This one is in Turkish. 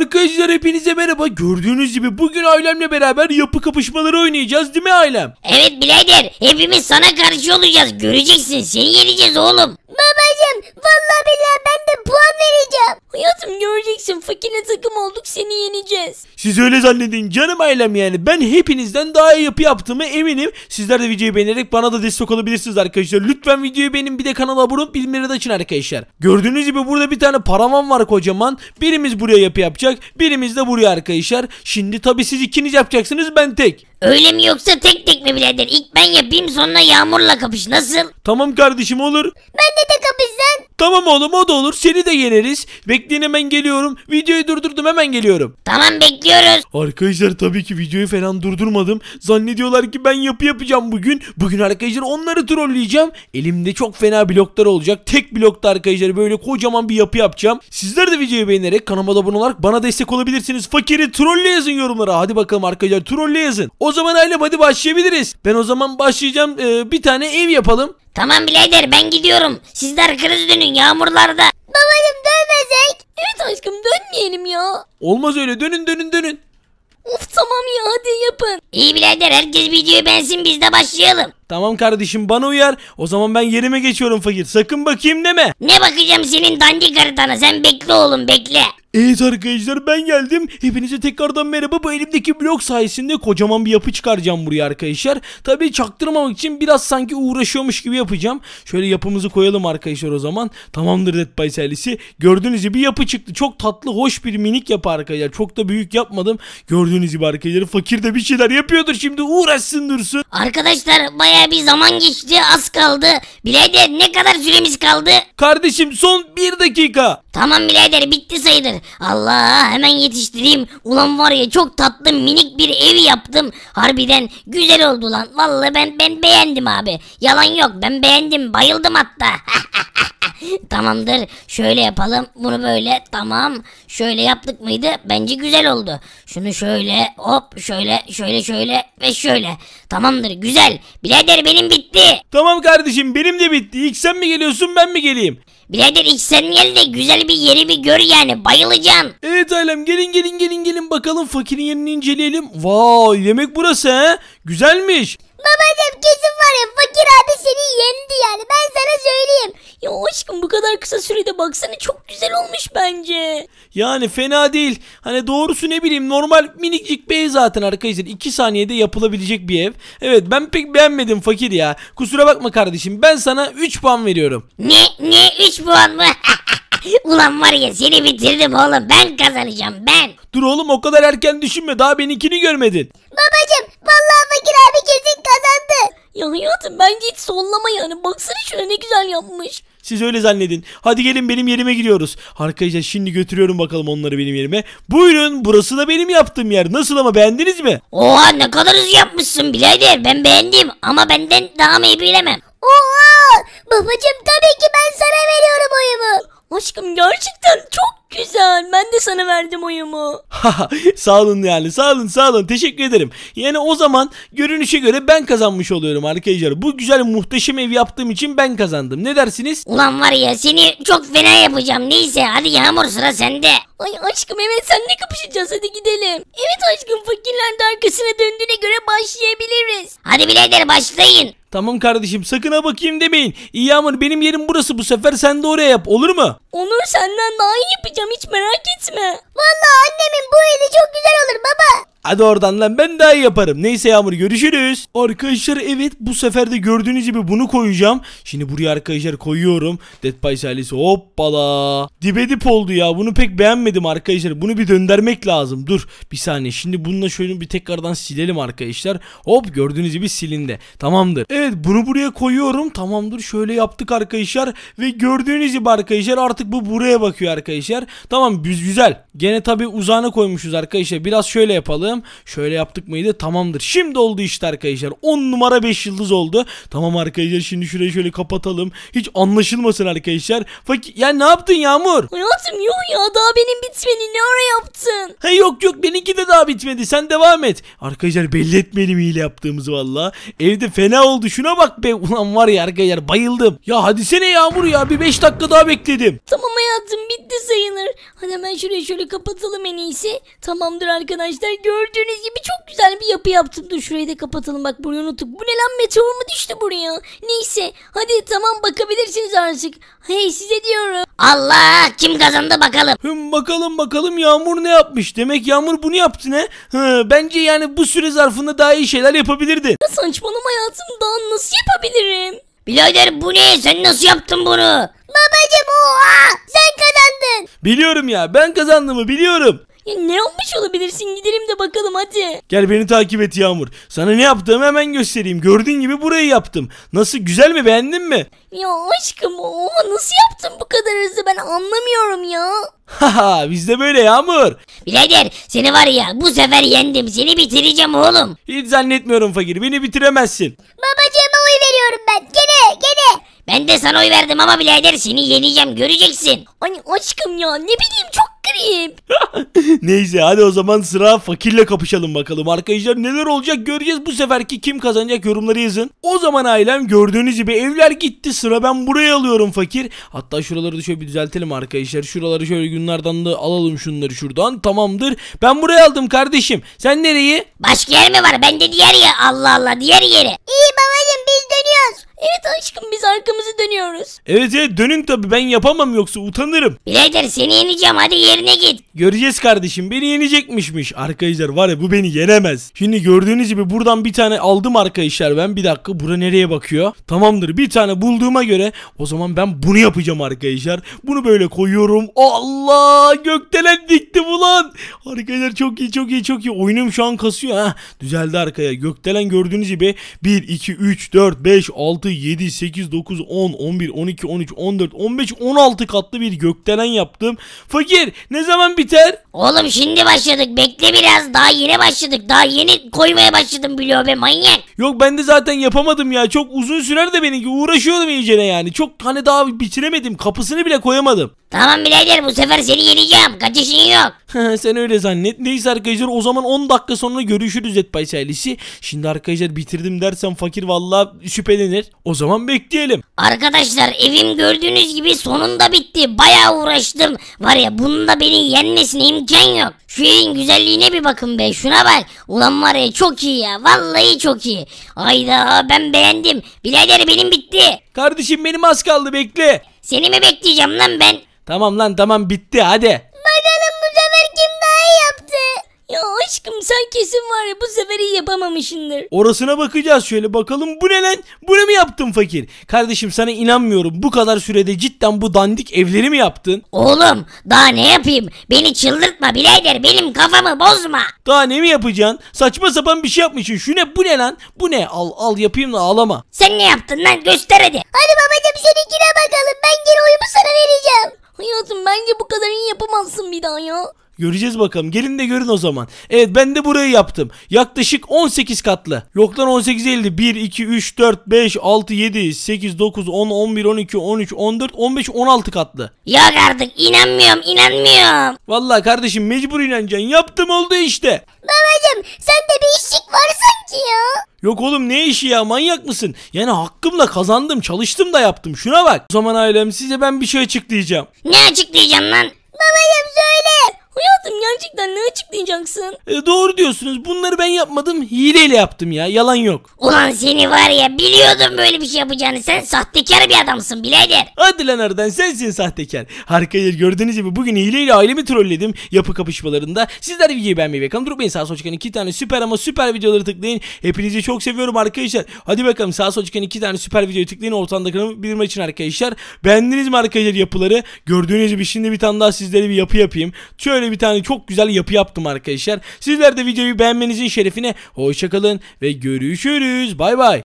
Arkadaşlar hepinize merhaba. Gördüğünüz gibi bugün ailemle beraber yapı kapışmaları oynayacağız değil mi ailem? Evet birader hepimiz sana karşı olacağız. Göreceksin seni yeneceğiz oğlum. Babacım vallahi billahi ben de puan vereceğim. Hayatım göreceksin fakirle takım olduk seni yeneceğiz. Siz öyle zannedin canım ailem yani. Ben hepinizden daha iyi yapı yaptığımı eminim. Sizler de videoyu beğenerek bana da destek olabilirsiniz arkadaşlar. Lütfen videoyu beğenin bir de kanala abone olup bildirimleri de açın arkadaşlar. Gördüğünüz gibi burada bir tane paravan var kocaman. Birimiz buraya yapı yapacak. Birimiz de buraya arkadaşlar. Şimdi tabi siz ikiniz yapacaksınız ben tek. Öyle mi yoksa tek tek mi birader? İlk ben yapayım sonra Yağmur'la kapış nasıl? Tamam kardeşim olur. Ben de de kapışsan. Tamam oğlum o da olur. Seni de yeneriz. Bekleyin hemen geliyorum. Videoyu durdurdum hemen geliyorum. Tamam bekliyoruz. Arkadaşlar tabii ki videoyu falan durdurmadım. Zannediyorlar ki ben yapı yapacağım bugün. Bugün arkadaşlar onları trolleyeceğim. Elimde çok fena bloklar olacak. Tek blokta arkadaşlar böyle kocaman bir yapı yapacağım. Sizler de videoyu beğenerek kanalıma abone olarak bana destek olabilirsiniz. Fakiri trolle yazın yorumlara. Hadi bakalım arkadaşlar trolle yazın. O zaman ailem hadi başlayabiliriz. Ben o zaman başlayacağım. Ee, bir tane ev yapalım. Tamam birader ben gidiyorum. Sizler kriz dönün yağmurlarda. Babacım dönmeyecek. Evet aşkım dönmeyelim ya. Olmaz öyle dönün dönün dönün. Of tamam ya hadi yapın. İyi birader herkes videoyu bensin biz de başlayalım. Tamam kardeşim bana uyar. O zaman ben yerime geçiyorum fakir. Sakın bakayım deme. Ne bakacağım senin dandik haritana sen bekle oğlum bekle. Evet arkadaşlar ben geldim. Hepinize tekrardan merhaba. Bu elimdeki blok sayesinde kocaman bir yapı çıkaracağım buraya arkadaşlar. Tabi çaktırmamak için biraz sanki uğraşıyormuş gibi yapacağım. Şöyle yapımızı koyalım arkadaşlar o zaman. Tamamdır Dead by Silence'i. Gördüğünüz gibi yapı çıktı. Çok tatlı hoş bir minik yapı arkadaşlar. Çok da büyük yapmadım. Gördüğünüz gibi arkadaşlar fakir de bir şeyler yapıyordur şimdi. Uğraşsın dursun. Arkadaşlar baya bir zaman geçti. Az kaldı. Bileyder ne kadar süremiz kaldı? Kardeşim son bir dakika. Tamam Bileyder bitti sayılır. Allah hemen yetiştireyim. Ulan var ya çok tatlı minik bir ev yaptım. Harbiden güzel oldu lan. Vallahi ben ben beğendim abi. Yalan yok ben beğendim bayıldım hatta. Tamamdır. Şöyle yapalım. Bunu böyle. Tamam. Şöyle yaptık mıydı? Bence güzel oldu. Şunu şöyle hop şöyle şöyle şöyle ve şöyle. Tamamdır. Güzel. Birader benim bitti. Tamam kardeşim benim de bitti. İlk sen mi geliyorsun ben mi geleyim? Birader ilk sen gel de güzel bir yeri bir gör yani. Bayıl alacağım. Evet ailem gelin gelin gelin gelin bakalım fakirin yerini inceleyelim. Vay yemek burası he. Güzelmiş. Babacım kesin var ya fakir abi seni yendi yani ben sana söyleyeyim. Ya aşkım bu kadar kısa sürede baksana çok güzel olmuş bence. Yani fena değil. Hani doğrusu ne bileyim normal minicik bey ev zaten arkadaşlar. 2 saniyede yapılabilecek bir ev. Evet ben pek beğenmedim fakir ya. Kusura bakma kardeşim ben sana 3 puan veriyorum. Ne ne 3 puan mı? Ulan var ya seni bitirdim oğlum ben kazanacağım ben. Dur oğlum o kadar erken düşünme daha benimkini görmedin. Babacım vallahi fakir abi kesin kazandı. Ya hayatım bence hiç sollama yani baksana şuna ne güzel yapmış. Siz öyle zannedin. Hadi gelin benim yerime giriyoruz. Arkadaşlar şimdi götürüyorum bakalım onları benim yerime. Buyurun burası da benim yaptığım yer. Nasıl ama beğendiniz mi? Oha ne kadar hızlı yapmışsın birader. Ben beğendim ama benden daha mı iyi bilemem. Oha babacım tabii ki ben sana veriyorum oyumu. Aşkım gerçekten çok güzel. Ben de sana verdim oyumu. sağ olun yani sağ olun sağ olun teşekkür ederim. Yani o zaman görünüşe göre ben kazanmış oluyorum arkadaşlar. Bu güzel muhteşem ev yaptığım için ben kazandım. Ne dersiniz? Ulan var ya seni çok fena yapacağım. Neyse hadi Yağmur sıra sende. Ay aşkım evet senle kapışacağız hadi gidelim. Evet aşkım fakirler de arkasına döndüğüne göre başlayabiliriz. Hadi birader başlayın. Tamam kardeşim sakın ha bakayım demeyin. İyi Yağmur benim yerim burası bu sefer sen de oraya yap olur mu? Onur senden daha iyi yapacağım hiç merak etme. Vallahi annemin bu eli çok güzel olur baba. Hadi oradan lan ben daha iyi yaparım. Neyse Yağmur görüşürüz. Arkadaşlar evet bu sefer de gördüğünüz gibi bunu koyacağım. Şimdi buraya arkadaşlar koyuyorum. Dead Pies ailesi hoppala. Dibe dip oldu ya bunu pek beğenmedim arkadaşlar. Bunu bir döndürmek lazım. Dur bir saniye şimdi bununla şöyle bir tekrardan silelim arkadaşlar. Hop gördüğünüz gibi silindi. Tamamdır. Evet bunu buraya koyuyorum. Tamamdır şöyle yaptık arkadaşlar. Ve gördüğünüz gibi arkadaşlar artık bu buraya bakıyor arkadaşlar. Tamam güzel. Gene tabi uzağına koymuşuz arkadaşlar. Biraz şöyle yapalım bakalım. Şöyle yaptık mıydı? Tamamdır. Şimdi oldu işte arkadaşlar. 10 numara 5 yıldız oldu. Tamam arkadaşlar şimdi şurayı şöyle kapatalım. Hiç anlaşılmasın arkadaşlar. Fakir ya ne yaptın Yağmur? Hayatım yok ya daha benim bitmedi. Ne ara yaptın? He yok yok benimki de daha bitmedi. Sen devam et. Arkadaşlar belli etmeyelim hile yaptığımızı valla. Evde fena oldu. Şuna bak be. Ulan var ya arkadaşlar bayıldım. Ya hadi sene Yağmur ya. Bir 5 dakika daha bekledim. Tamam hayatım bitti sayılır. Hadi hemen şurayı şöyle kapatalım en iyisi. Tamamdır arkadaşlar. Gör Gördüğünüz gibi çok güzel bir yapı yaptım. Dur şurayı da kapatalım bak burayı unuttuk. Bu ne lan meteor mu düştü buraya? Neyse hadi tamam bakabilirsiniz artık. Hey size diyorum. Allah kim kazandı bakalım. Hım, bakalım bakalım Yağmur ne yapmış. Demek Yağmur bunu yaptı ne? Hı, bence yani bu süre zarfında daha iyi şeyler yapabilirdin. Ya saçmalama hayatım daha nasıl yapabilirim? Bilader bu ne? Sen nasıl yaptın bunu? Babacım oha! Sen kazandın. Biliyorum ya ben kazandığımı biliyorum ne olmuş olabilirsin gidelim de bakalım hadi. Gel beni takip et Yağmur. Sana ne yaptığımı hemen göstereyim. Gördüğün gibi burayı yaptım. Nasıl güzel mi beğendin mi? Ya aşkım oha nasıl yaptın bu kadar hızlı ben anlamıyorum ya. Haha bizde böyle Yağmur. Birader seni var ya bu sefer yendim seni bitireceğim oğlum. Hiç zannetmiyorum fakir beni bitiremezsin. Babacığıma oy veriyorum ben gene gene. Ben de sana oy verdim ama birader seni yeneceğim göreceksin. Ay aşkım ya ne bileyim çok garip. Neyse hadi o zaman sıra fakirle kapışalım bakalım. Arkadaşlar neler olacak göreceğiz. Bu seferki kim kazanacak yorumları yazın. O zaman ailem gördüğünüz gibi evler gitti. Sıra ben buraya alıyorum fakir. Hatta şuraları da şöyle bir düzeltelim arkadaşlar. Şuraları şöyle günlerden de alalım şunları şuradan. Tamamdır. Ben buraya aldım kardeşim. Sen nereyi? Başka yer mi var? Bende diğer yer. Allah Allah diğer yeri. İyi babacım Evet aşkım biz arkamızı dönüyoruz. Evet evet dönün tabi ben yapamam yoksa utanırım. Birader seni yeneceğim hadi yerine git. Göreceğiz kardeşim beni yenecekmişmiş. Arkadaşlar var ya bu beni yenemez. Şimdi gördüğünüz gibi buradan bir tane aldım arkadaşlar ben. Bir dakika bura nereye bakıyor? Tamamdır bir tane bulduğuma göre o zaman ben bunu yapacağım arkadaşlar. Bunu böyle koyuyorum. Allah gökdelen dikti bu Arkadaşlar çok iyi çok iyi çok iyi. Oyunum şu an kasıyor ha. Düzeldi arkaya. Gökdelen gördüğünüz gibi 1, 2, 3, 4, 5, 6, 7, 8, 9, 10, 11, 12, 13, 14, 15, 16 katlı bir gökdelen yaptım. Fakir ne zaman biter? Oğlum şimdi başladık bekle biraz daha yeni başladık daha yeni koymaya başladım biliyor be manyak. Yok ben de zaten yapamadım ya çok uzun sürer de benimki uğraşıyordum iyicene yani çok hani daha bitiremedim kapısını bile koyamadım. Tamam birader bu sefer seni yeneceğim kaçışın yok. Sen öyle zannet. Neyse arkadaşlar o zaman 10 dakika sonra görüşürüz Etbay Çaylisi. Şimdi arkadaşlar bitirdim dersen fakir valla şüphelenir. O zaman bekleyelim. Arkadaşlar evim gördüğünüz gibi sonunda bitti. Bayağı uğraştım. Var ya bunun da beni yenmesine imkan yok. Şu evin güzelliğine bir bakın be. Şuna bak. Ulan var ya çok iyi ya. Vallahi çok iyi. Ayda ben beğendim. Birader benim bitti. Kardeşim benim az kaldı bekle. Seni mi bekleyeceğim lan ben? Tamam lan tamam bitti hadi. Aşkım sen kesin var ya bu sefer iyi yapamamışsındır. Orasına bakacağız şöyle bakalım bu ne lan? ne mi yaptın fakir? Kardeşim sana inanmıyorum bu kadar sürede cidden bu dandik evleri mi yaptın? Oğlum daha ne yapayım? Beni çıldırtma bileydir benim kafamı bozma. Daha ne mi yapacaksın? Saçma sapan bir şey yapmışsın. Şu ne bu ne lan? Bu ne? Al al yapayım da ağlama. Sen ne yaptın lan göster hadi. Hadi babacım seninkine bakalım ben geri oyumu sana vereceğim yapacağım bir daha ya. Göreceğiz bakalım. Gelin de görün o zaman. Evet ben de burayı yaptım. Yaklaşık 18 katlı. Yok lan 18 50. 1, 2, 3, 4, 5, 6, 7, 8, 9, 10, 11, 12, 13, 14, 15, 16 katlı. Yok artık inanmıyorum inanmıyorum. Valla kardeşim mecbur inanacaksın. Yaptım oldu işte. Babacım sen de bir işlik var sanki ya. Yok oğlum ne işi ya manyak mısın? Yani hakkımla kazandım çalıştım da yaptım şuna bak. O zaman ailem size ben bir şey açıklayacağım. Ne açıklayacağım lan? Babacım söyle. Hayatım gerçekten ne açıklayacaksın? E, doğru diyorsunuz. Bunları ben yapmadım. Hileyle yaptım ya. Yalan yok. Ulan seni var ya biliyordum böyle bir şey yapacağını. Sen sahtekar bir adamsın bilader. Hadi lan aradan sensin sahtekar. Arkadaşlar gördüğünüz gibi bugün hileyle ailemi trolledim yapı kapışmalarında. Sizler videoyu beğenmeyi ve durup beni Sağ sol çıkan iki tane süper ama süper videoları tıklayın. Hepinizi çok seviyorum arkadaşlar. Hadi bakalım sağ sol çıkan iki tane süper videoyu tıklayın. Ortamda kanalı bildirmek için arkadaşlar. Beğendiniz mi arkadaşlar yapıları? Gördüğünüz gibi şimdi bir tane daha sizlere bir yapı yapayım. Şöyle böyle bir tane çok güzel yapı yaptım arkadaşlar. Sizler de videoyu beğenmenizin şerefine hoşçakalın ve görüşürüz. Bay bay.